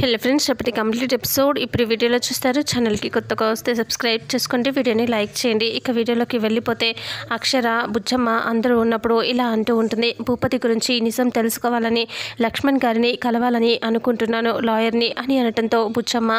hello friends ఇప్పటి complete episode ఇప్పుడు వీడియోలో చూస్తారు ఛానల్కి కొత్తగా వస్తే సబ్స్క్రైబ్ చేసుకుంటే వీడియోని లైక్ చేయండి ఇక వీడియోలోకి వెళ్ళిపోతే అక్షర బుజ్జమ్మ అందరూ ఉన్నప్పుడు ఇలా అంటూ ఉంటుంది భూపతి గురించి నిజం తెలుసుకోవాలని లక్ష్మణ్ గారిని కలవాలని అనుకుంటున్నాను లాయర్ని అని అనటంతో బుజ్జమ్మ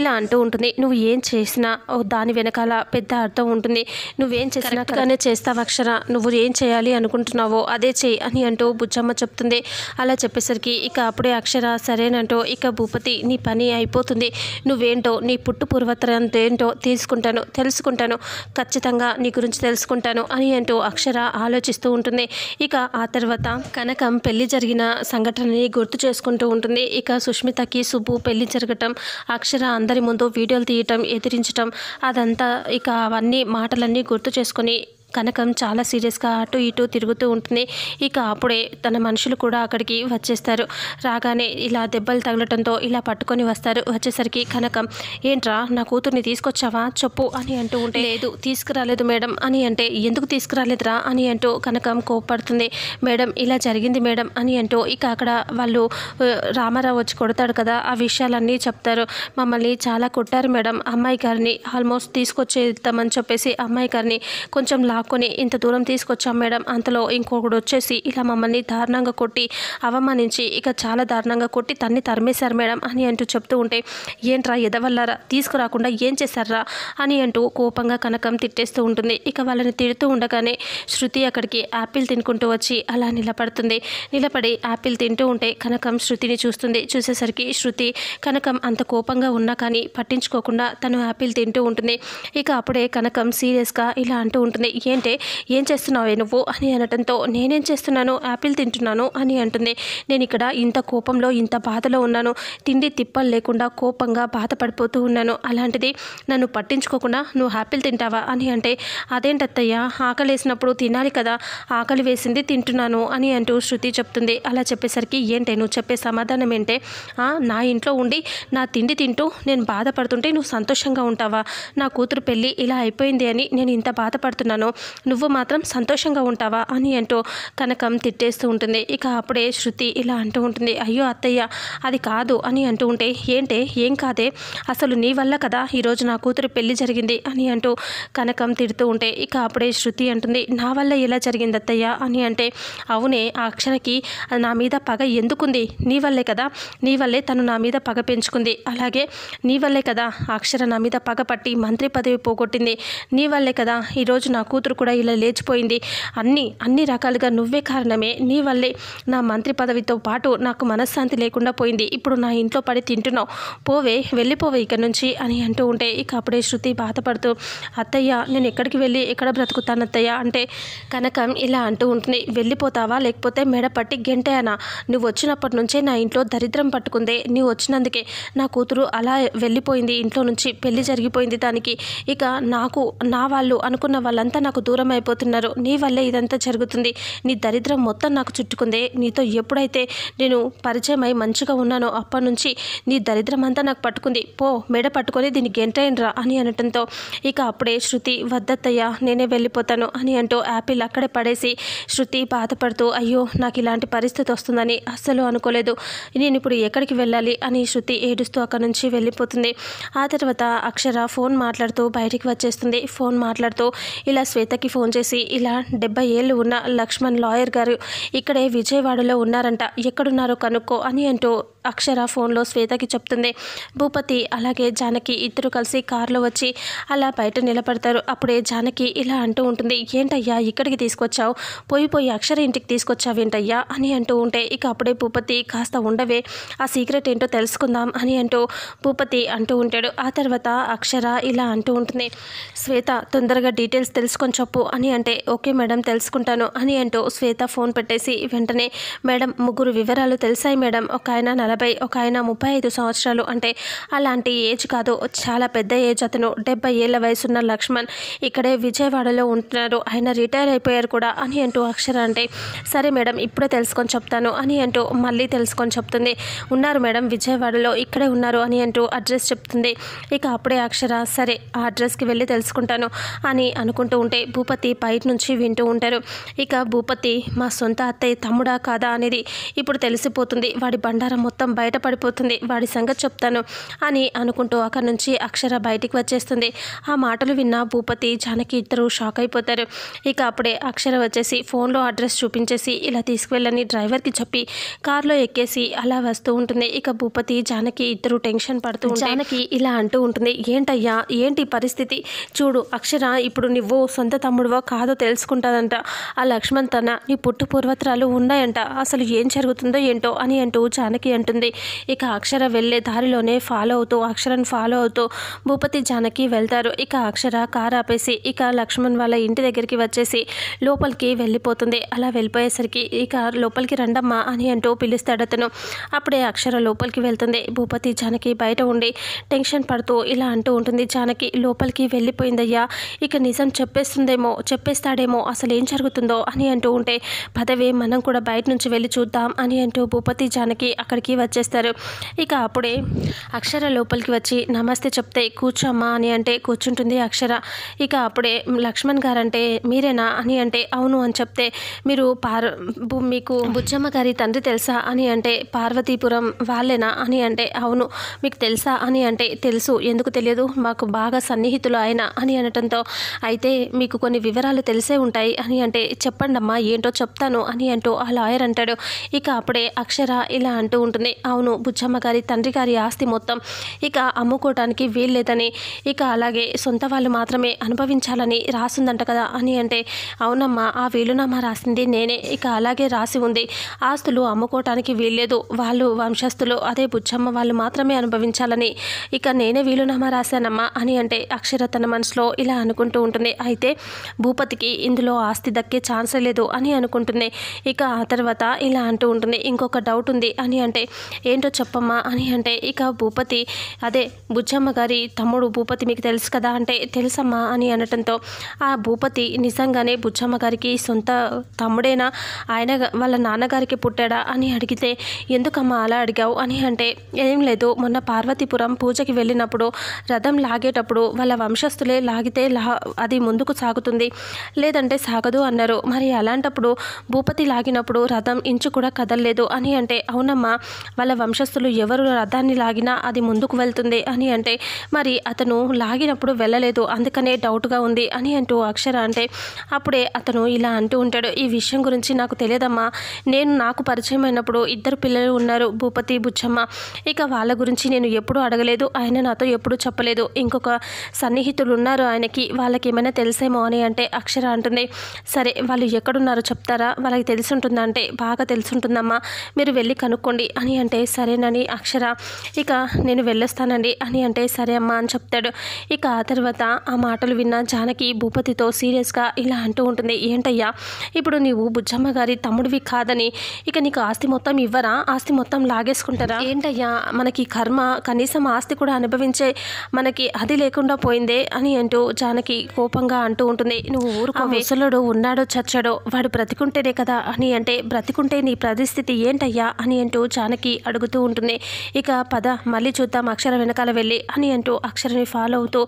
ఇలా అంటూ ఉంటుంది నువ్వు ఏం చేసినా దాని వెనకాల పెద్ద అర్థం ఉంటుంది నువ్వేం చేసినాకనే చేస్తావు అక్షర నువ్వు ఏం చేయాలి అనుకుంటున్నావో అదే చేయి అని అంటూ బుజ్జమ్మ చెప్తుంది అలా చెప్పేసరికి ఇక అప్పుడే అక్షర సరేనంటూ ఇక భూపతి శృతి నీ పని అయిపోతుంది నువ్వేంటో నీ పుట్టు పూర్వతరం ఏంటో తీసుకుంటాను తెలుసుకుంటాను ఖచ్చితంగా నీ గురించి తెలుసుకుంటాను అని అంటూ అక్షర ఆలోచిస్తూ ఉంటుంది ఇక ఆ తర్వాత కనకం పెళ్లి జరిగిన సంఘటనని గుర్తు చేసుకుంటూ ఉంటుంది ఇక సుష్మితకి సుబ్బు పెళ్లి జరగటం అక్షర అందరి ముందు వీడియోలు తీయటం ఎదిరించటం అదంతా ఇక అవన్నీ మాటలన్నీ గుర్తు చేసుకొని కనకం చాలా సీరియస్గా అటు ఇటు తిరుగుతూ ఉంటుంది ఇక అప్పుడే తన మనుషులు కూడా అక్కడికి వచ్చేస్తారు రాగానే ఇలా దెబ్బలు తగలటంతో ఇలా పట్టుకొని వస్తారు వచ్చేసరికి కనకం ఏంట్రా నా కూతుర్ని తీసుకొచ్చావా చెప్పు అని అంటూ ఉంటే లేదు తీసుకురాలేదు మేడం అని అంటే ఎందుకు తీసుకురాలేదురా అని అంటూ కనకం కోపడుతుంది మేడం ఇలా జరిగింది మేడం అని అంటూ ఇక అక్కడ వాళ్ళు రామారావు వచ్చి కొడతాడు కదా ఆ విషయాలన్నీ చెప్తారు మమ్మల్ని చాలా కొట్టారు మేడం అమ్మాయి గారిని ఆల్మోస్ట్ తీసుకొచ్చేద్దామని చెప్పేసి అమ్మాయి గారిని కొంచెం లా లాక్కుని ఇంత దూరం తీసుకొచ్చాం మేడం అంతలో ఇంకొకడు వచ్చేసి ఇలా మమ్మల్ని దారుణంగా కొట్టి అవమానించి ఇక చాలా దారుణంగా కొట్టి తన్ని తరిమేశారు మేడం అని అంటూ చెప్తూ ఉంటే ఏంట్రా ఎదవల్లరా తీసుకురాకుండా ఏం చేశారా అని అంటూ కోపంగా కనకం తిట్టేస్తూ ఉంటుంది ఇక వాళ్ళని తిడుతూ ఉండగానే శృతి అక్కడికి యాపిల్ తినుకుంటూ వచ్చి అలా నిలబడుతుంది నిలబడి యాపిల్ తింటూ ఉంటే కనకం శృతిని చూస్తుంది చూసేసరికి శృతి కనకం అంత కోపంగా ఉన్నా కానీ పట్టించుకోకుండా తను యాపిల్ తింటూ ఉంటుంది ఇక అప్పుడే కనకం సీరియస్గా ఇలా అంటూ ఉంటుంది ఏ అంటే ఏం చేస్తున్నావే నువ్వు అని అనటంతో నేనేం చేస్తున్నాను యాపిల్ తింటున్నాను అని అంటుంది నేను ఇక్కడ ఇంత కోపంలో ఇంత బాధలో ఉన్నాను తిండి తిప్పలు లేకుండా కోపంగా బాధపడిపోతూ ఉన్నాను అలాంటిది నన్ను పట్టించుకోకుండా నువ్వు యాపిల్ తింటావా అని అంటే అదేంటత్తయ్య ఆకలి వేసినప్పుడు తినాలి కదా ఆకలి వేసింది తింటున్నాను అని అంటూ శృతి చెప్తుంది అలా చెప్పేసరికి ఏంటే నువ్వు చెప్పే సమాధానం ఏంటే నా ఇంట్లో ఉండి నా తిండి తింటూ నేను బాధపడుతుంటే నువ్వు సంతోషంగా ఉంటావా నా కూతురు పెళ్ళి ఇలా అయిపోయింది అని నేను ఇంత బాధపడుతున్నాను నువ్వు మాత్రం సంతోషంగా ఉంటావా అని అంటూ కనకం తిట్టేస్తూ ఉంటుంది ఇక అప్పుడే శృతి ఇలా అంటూ ఉంటుంది అయ్యో అత్తయ్య అది కాదు అని అంటూ ఉంటే ఏంటే ఏం కాదే అసలు నీ వల్ల కదా ఈరోజు నా కూతురు పెళ్లి జరిగింది అని అంటూ కనకం తిడుతూ ఉంటే ఇక అప్పుడే శృతి అంటుంది నా వల్ల ఇలా జరిగింది అత్తయ్య అని అంటే అవునే ఆ అక్షరకి నా మీద పగ ఎందుకుంది నీ వల్లే కదా నీ వల్లే తను నా మీద పగ పెంచుకుంది అలాగే నీ వల్లే కదా అక్షర నా మీద పగ పట్టి మంత్రి పదవి పోగొట్టింది నీ వల్లే కదా ఈరోజు నా కూతురు కూతురు కూడా ఇలా లేచిపోయింది అన్ని అన్ని రకాలుగా నువ్వే కారణమే నీ వల్లే నా మంత్రి పదవితో పాటు నాకు మనశ్శాంతి లేకుండా పోయింది ఇప్పుడు నా ఇంట్లో పడి తింటున్నావు పోవే వెళ్ళిపోవే ఇక్కడ నుంచి అని అంటూ ఉంటే ఇక అప్పుడే శృతి బాధపడుతూ అత్తయ్య నేను ఎక్కడికి వెళ్ళి ఎక్కడ బ్రతుకుతాను అత్తయ్య అంటే కనకం ఇలా అంటూ ఉంటుంది వెళ్ళిపోతావా లేకపోతే మెడ పట్టి గెంటేనా నువ్వు వచ్చినప్పటి నుంచే నా ఇంట్లో దరిద్రం పట్టుకుందే నువ్వు వచ్చినందుకే నా కూతురు అలా వెళ్ళిపోయింది ఇంట్లో నుంచి పెళ్లి జరిగిపోయింది దానికి ఇక నాకు నా వాళ్ళు అనుకున్న వాళ్ళంతా నా నాకు దూరం అయిపోతున్నారు నీ వల్లే ఇదంతా జరుగుతుంది నీ దరిద్రం మొత్తం నాకు చుట్టుకుందే నీతో ఎప్పుడైతే నేను పరిచయం అయి మంచిగా ఉన్నానో అప్పటి నుంచి నీ దరిద్రం అంతా నాకు పట్టుకుంది పో మెడ పట్టుకొని దీన్ని గెంటైనరా అని అనటంతో ఇక అప్పుడే శృతి వద్దత్తయ్యా నేనే వెళ్ళిపోతాను అని అంటూ యాపిల్ అక్కడే పడేసి శృతి బాధపడుతూ అయ్యో నాకు ఇలాంటి పరిస్థితి వస్తుందని అస్సలు అనుకోలేదు నేను ఇప్పుడు ఎక్కడికి వెళ్ళాలి అని శృతి ఏడుస్తూ అక్కడ నుంచి వెళ్ళిపోతుంది ఆ తర్వాత అక్షర ఫోన్ మాట్లాడుతూ బయటికి వచ్చేస్తుంది ఫోన్ మాట్లాడుతూ ఇలా స్వే శ్వేతకి ఫోన్ చేసి ఇలా డెబ్బై ఏళ్ళు ఉన్న లక్ష్మణ్ లాయర్ గారు ఇక్కడే విజయవాడలో ఉన్నారంట ఎక్కడున్నారో కనుక్కో అని అంటూ అక్షర ఫోన్లో శ్వేతకి చెప్తుంది భూపతి అలాగే జానకి ఇద్దరు కలిసి కారులో వచ్చి అలా బయట నిలబడతారు అప్పుడే జానకి ఇలా అంటూ ఉంటుంది ఏంటయ్యా ఇక్కడికి తీసుకొచ్చావు పోయి పోయి అక్షర ఇంటికి తీసుకొచ్చావు ఏంటయ్యా అని అంటూ ఉంటే ఇక అప్పుడే భూపతి కాస్త ఉండవే ఆ సీక్రెట్ ఏంటో తెలుసుకుందాం అని అంటూ భూపతి అంటూ ఉంటాడు ఆ తర్వాత అక్షర ఇలా అంటూ ఉంటుంది శ్వేత తొందరగా డీటెయిల్స్ తెలుసుకొని చెప్పు అని అంటే ఓకే మేడం తెలుసుకుంటాను అని అంటూ శ్వేత ఫోన్ పెట్టేసి వెంటనే మేడం ముగ్గురు వివరాలు తెలిసాయి మేడం ఒక ఆయన నలభై నలభై ఒక ఆయన ముప్పై ఐదు సంవత్సరాలు అంటే అలాంటి ఏజ్ కాదు చాలా పెద్ద ఏజ్ అతను డెబ్బై ఏళ్ళ వయసున్న లక్ష్మణ్ ఇక్కడే విజయవాడలో ఉంటున్నారు ఆయన రిటైర్ అయిపోయారు కూడా అని అంటూ అక్షర అంటే సరే మేడం ఇప్పుడే తెలుసుకొని చెప్తాను అని అంటూ మళ్ళీ తెలుసుకొని చెప్తుంది ఉన్నారు మేడం విజయవాడలో ఇక్కడే ఉన్నారు అని అంటూ అడ్రస్ చెప్తుంది ఇక అప్పుడే అక్షర సరే ఆ అడ్రస్కి వెళ్ళి తెలుసుకుంటాను అని అనుకుంటూ ఉంటే భూపతి బయట నుంచి వింటూ ఉంటారు ఇక భూపతి మా సొంత అత్తయ్య తమ్ముడా కాదా అనేది ఇప్పుడు తెలిసిపోతుంది వాడి బండారం మొత్తం మొత్తం బయటపడిపోతుంది వాడి సంగతి చెప్తాను అని అనుకుంటూ అక్కడి నుంచి అక్షర బయటికి వచ్చేస్తుంది ఆ మాటలు విన్న భూపతి జానకి ఇద్దరు షాక్ అయిపోతారు ఇక అప్పుడే అక్షర వచ్చేసి ఫోన్లో అడ్రస్ చూపించేసి ఇలా తీసుకువెళ్ళని డ్రైవర్కి చెప్పి కారులో ఎక్కేసి అలా వస్తూ ఉంటుంది ఇక భూపతి జానకి ఇద్దరు టెన్షన్ పడుతూ జానకి ఇలా అంటూ ఉంటుంది ఏంటయ్యా ఏంటి పరిస్థితి చూడు అక్షర ఇప్పుడు నువ్వు సొంత తమ్ముడువో కాదో తెలుసుకుంటాదంట ఆ లక్ష్మణ్ తన నీ పుట్టు పూర్వత్రాలు ఉన్నాయంట అసలు ఏం జరుగుతుందో ఏంటో అని అంటూ జానకి అంటుంది ఉంటుంది ఇక అక్షర వెళ్ళే దారిలోనే ఫాలో అవుతూ అక్షరను ఫాలో అవుతూ భూపతి జానకి వెళ్తారు ఇక అక్షర కారు ఆపేసి ఇక లక్ష్మణ్ వాళ్ళ ఇంటి దగ్గరికి వచ్చేసి లోపలికి వెళ్ళిపోతుంది అలా వెళ్ళిపోయేసరికి ఇక లోపలికి రండమ్మా అని అంటూ పిలుస్తాడు అతను అప్పుడే అక్షర లోపలికి వెళ్తుంది భూపతి జానకి బయట ఉండి టెన్షన్ పడుతూ ఇలా అంటూ ఉంటుంది జానకి లోపలికి వెళ్ళిపోయిందయ్యా ఇక నిజం చెప్పేస్తుందేమో చెప్పేస్తాడేమో అసలు ఏం జరుగుతుందో అని అంటూ ఉంటే పదవే మనం కూడా బయట నుంచి వెళ్ళి చూద్దాం అని అంటూ భూపతి జానకి అక్కడికి వచ్చేస్తారు ఇక అప్పుడే అక్షర లోపలికి వచ్చి నమస్తే చెప్తే కూర్చోమ్మా అని అంటే కూర్చుంటుంది అక్షర ఇక అప్పుడే లక్ష్మణ్ గారంటే మీరేనా అని అంటే అవును అని చెప్తే మీరు పార్ మీకు బుచ్చమ్మ గారి తండ్రి తెలుసా అని అంటే పార్వతీపురం వాళ్ళేనా అని అంటే అవును మీకు తెలుసా అని అంటే తెలుసు ఎందుకు తెలియదు మాకు బాగా సన్నిహితులు ఆయన అని అనటంతో అయితే మీకు కొన్ని వివరాలు తెలిసే ఉంటాయి అని అంటే చెప్పండమ్మా ఏంటో చెప్తాను అని అంటూ ఆ లాయర్ అంటాడు ఇక అప్పుడే అక్షర ఇలా అంటూ ఉంటుంది వెంటనే అవును బుచ్చమ్మ గారి తండ్రి గారి ఆస్తి మొత్తం ఇక అమ్ముకోవటానికి వీల్లేదని ఇక అలాగే సొంత వాళ్ళు మాత్రమే అనుభవించాలని రాసిందంట కదా అని అంటే అవునమ్మా ఆ వీలునామా రాసింది నేనే ఇక అలాగే రాసి ఉంది ఆస్తులు అమ్ముకోవటానికి వీల్లేదు వాళ్ళు వంశస్థులు అదే బుచ్చమ్మ వాళ్ళు మాత్రమే అనుభవించాలని ఇక నేనే వీలునామా రాశానమ్మా అని అంటే అక్షర తన మనసులో ఇలా అనుకుంటూ ఉంటుంది అయితే భూపతికి ఇందులో ఆస్తి దక్కే ఛాన్సే లేదు అని అనుకుంటుంది ఇక ఆ తర్వాత ఇలా అంటూ ఉంటుంది ఇంకొక డౌట్ ఉంది అని అంటే ఏంటో చెప్పమ్మా అని అంటే ఇక భూపతి అదే బుజ్జమ్మ గారి తమ్ముడు భూపతి మీకు తెలుసు కదా అంటే తెలుసమ్మా అని అనటంతో ఆ భూపతి నిజంగానే బుజ్జమ్మ గారికి సొంత తమ్ముడేనా ఆయన వాళ్ళ నాన్నగారికి పుట్టాడా అని అడిగితే ఎందుకమ్మా అలా అడిగావు అని అంటే ఏం లేదు మొన్న పార్వతీపురం పూజకి వెళ్ళినప్పుడు రథం లాగేటప్పుడు వాళ్ళ వంశస్థులే లాగితే లా అది ముందుకు సాగుతుంది లేదంటే సాగదు అన్నారు మరి అలాంటప్పుడు భూపతి లాగినప్పుడు రథం ఇంచు కూడా కదలలేదు అని అంటే అవునమ్మా వాళ్ళ వంశస్థులు ఎవరు రథాన్ని లాగినా అది ముందుకు వెళ్తుంది అని అంటే మరి అతను లాగినప్పుడు వెళ్ళలేదు అందుకనే డౌట్గా ఉంది అని అంటూ అక్షర అంటే అప్పుడే అతను ఇలా అంటూ ఉంటాడు ఈ విషయం గురించి నాకు తెలియదమ్మా నేను నాకు పరిచయం అయినప్పుడు ఇద్దరు పిల్లలు ఉన్నారు భూపతి బుచ్చమ్మ ఇక వాళ్ళ గురించి నేను ఎప్పుడు అడగలేదు ఆయన నాతో ఎప్పుడూ చెప్పలేదు ఇంకొక సన్నిహితులు ఉన్నారు ఆయనకి వాళ్ళకి ఏమైనా తెలిసేమో అని అంటే అక్షర అంటుంది సరే వాళ్ళు ఎక్కడున్నారో చెప్తారా వాళ్ళకి తెలిసి ఉంటుందంటే బాగా తెలిసి ఉంటుందమ్మా మీరు వెళ్ళి కనుక్కోండి అని అంటే సరేనని అక్షర ఇక నేను వెళ్ళొస్తానండి అని అంటే సరే అమ్మా అని చెప్తాడు ఇక ఆ తర్వాత ఆ మాటలు విన్న జానకి భూపతితో సీరియస్గా ఇలా అంటూ ఉంటుంది ఏంటయ్యా ఇప్పుడు నీవు బుజ్జమ్మ గారి తమ్ముడివి కాదని ఇక నీకు ఆస్తి మొత్తం ఇవ్వరా ఆస్తి మొత్తం లాగేసుకుంటారా ఏంటయ్యా మనకి కర్మ కనీసం ఆస్తి కూడా అనుభవించే మనకి అది లేకుండా పోయిందే అని అంటూ జానకి కోపంగా అంటూ ఉంటుంది నువ్వు ఊరుకో ముసలుడు ఉన్నాడో చచ్చాడో వాడు బ్రతికుంటేనే కదా అని అంటే బ్రతికుంటే నీ పరిస్థితి ఏంటయ్యా అని అంటూ జానకి అందరికి అడుగుతూ ఉంటుంది ఇక పద మళ్ళీ చూద్దాం అక్షర వెనకాల వెళ్ళి అని అంటూ అక్షరని ఫాలో అవుతూ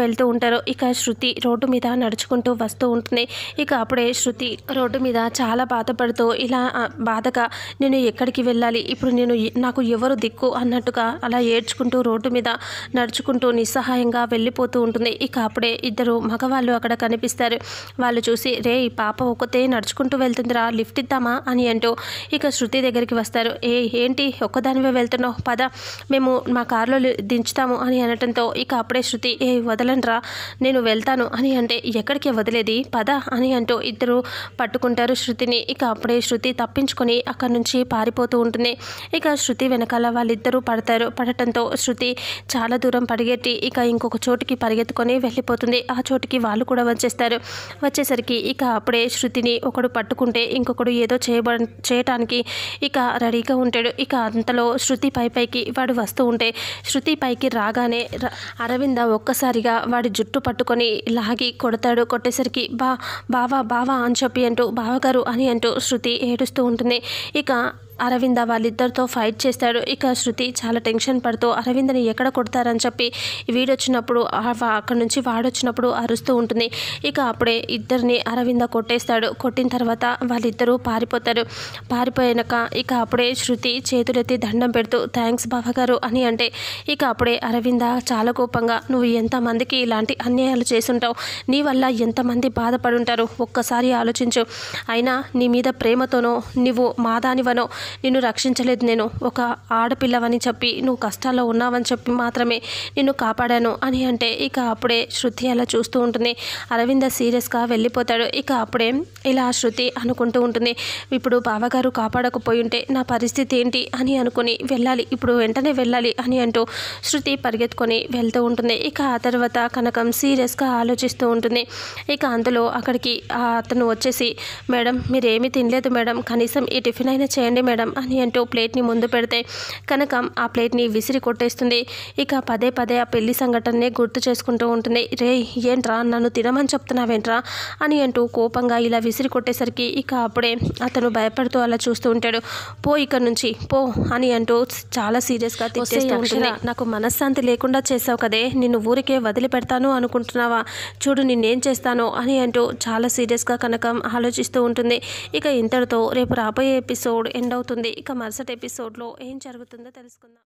వెళ్తూ ఉంటారు ఇక శృతి రోడ్డు మీద నడుచుకుంటూ వస్తూ ఉంటుంది ఇక అప్పుడే శృతి రోడ్డు మీద చాలా బాధపడుతూ ఇలా బాధగా నేను ఎక్కడికి వెళ్ళాలి ఇప్పుడు నేను నాకు ఎవరు దిక్కు అన్నట్టుగా అలా ఏడ్చుకుంటూ రోడ్డు మీద నడుచుకుంటూ నిస్సహాయంగా వెళ్ళిపోతూ ఉంటుంది ఇక అప్పుడే ఇద్దరు మగవాళ్ళు అక్కడ కనిపిస్తారు వాళ్ళు చూసి రే పాప ఒకతే నడుచుకుంటూ వెళ్తుందిరా లిఫ్ట్ ఇద్దామా అని అంటూ ఇక శృతి దగ్గరికి వస్తారు ఏ ఏంటి ఏంటి ఒక్కదానివే వెళ్తున్నావు పద మేము మా కారులో దించుతాము అని అనటంతో ఇక అప్పుడే శృతి ఏ వదలండ్రా నేను వెళ్తాను అని అంటే ఎక్కడికి వదిలేది పద అని అంటూ ఇద్దరు పట్టుకుంటారు శృతిని ఇక అప్పుడే శృతి తప్పించుకొని అక్కడి నుంచి పారిపోతూ ఉంటుంది ఇక శృతి వెనకాల వాళ్ళిద్దరూ పడతారు పడటంతో శృతి చాలా దూరం పరిగెట్టి ఇక ఇంకొక చోటుకి పరిగెత్తుకొని వెళ్ళిపోతుంది ఆ చోటుకి వాళ్ళు కూడా వచ్చేస్తారు వచ్చేసరికి ఇక అప్పుడే శృతిని ఒకడు పట్టుకుంటే ఇంకొకడు ఏదో చేయబ చేయటానికి ఇక రెడీగా ఉంటాడు ఇక అంతలో శృతి పై పైకి వాడు వస్తూ ఉంటే శృతి పైకి రాగానే అరవింద ఒక్కసారిగా వాడి జుట్టు పట్టుకొని లాగి కొడతాడు కొట్టేసరికి బా బావా బావా అని చెప్పి అంటూ బావగారు అని అంటూ శృతి ఏడుస్తూ ఉంటుంది ఇక అరవింద వాళ్ళిద్దరితో ఫైట్ చేస్తాడు ఇక శృతి చాలా టెన్షన్ పడుతూ అరవిందని ఎక్కడ కొడతారని చెప్పి వీడొచ్చినప్పుడు అక్కడి నుంచి వాడొచ్చినప్పుడు అరుస్తూ ఉంటుంది ఇక అప్పుడే ఇద్దరిని అరవింద కొట్టేస్తాడు కొట్టిన తర్వాత వాళ్ళిద్దరూ పారిపోతారు పారిపోయాక ఇక అప్పుడే శృతి చేతులెత్తి దండం పెడుతూ థ్యాంక్స్ బావగారు అని అంటే ఇక అప్పుడే అరవింద చాలా కోపంగా నువ్వు ఎంతమందికి ఇలాంటి అన్యాయాలు చేస్తుంటావు నీ వల్ల ఎంతమంది బాధపడుంటారు ఒక్కసారి ఆలోచించు అయినా నీ మీద ప్రేమతోనో నువ్వు మాదానివనో నిన్ను రక్షించలేదు నేను ఒక ఆడపిల్లవని చెప్పి నువ్వు కష్టాల్లో ఉన్నావని చెప్పి మాత్రమే నిన్ను కాపాడాను అని అంటే ఇక అప్పుడే శృతి అలా చూస్తూ ఉంటుంది అరవింద సీరియస్గా వెళ్ళిపోతాడు ఇక అప్పుడే ఇలా శృతి అనుకుంటూ ఉంటుంది ఇప్పుడు బావగారు కాపాడకపోయి ఉంటే నా పరిస్థితి ఏంటి అని అనుకుని వెళ్ళాలి ఇప్పుడు వెంటనే వెళ్ళాలి అని అంటూ శృతి పరిగెత్తుకొని వెళ్తూ ఉంటుంది ఇక ఆ తర్వాత కనకం సీరియస్గా ఆలోచిస్తూ ఉంటుంది ఇక అందులో అక్కడికి అతను వచ్చేసి మేడం మీరేమీ తినలేదు మేడం కనీసం ఈ టిఫిన్ అయినా చేయండి మేడం మేడం అని అంటూ ప్లేట్ని ముందు పెడితే కనకం ఆ ప్లేట్ని విసిరి కొట్టేస్తుంది ఇక పదే పదే ఆ పెళ్లి సంఘటననే గుర్తు చేసుకుంటూ ఉంటుంది రే ఏంట్రా నన్ను తినమని చెప్తున్నావేంట్రా అని అంటూ కోపంగా ఇలా విసిరి కొట్టేసరికి ఇక అప్పుడే అతను భయపడుతూ అలా చూస్తూ ఉంటాడు పో ఇక్కడ నుంచి పో అని అంటూ చాలా సీరియస్గా తిట్టేస్తూ నాకు మనశ్శాంతి లేకుండా చేసావు కదే నిన్ను ఊరికే వదిలిపెడతాను అనుకుంటున్నావా చూడు నిన్నేం చేస్తాను అని అంటూ చాలా సీరియస్గా కనకం ఆలోచిస్తూ ఉంటుంది ఇక ఇంతటితో రేపు రాబోయే ఎపిసోడ్ ఎండ్ అవుతుంది అవుతుంది ఇక మరుసటి ఎపిసోడ్లో ఏం జరుగుతుందో తెలుసుకుందాం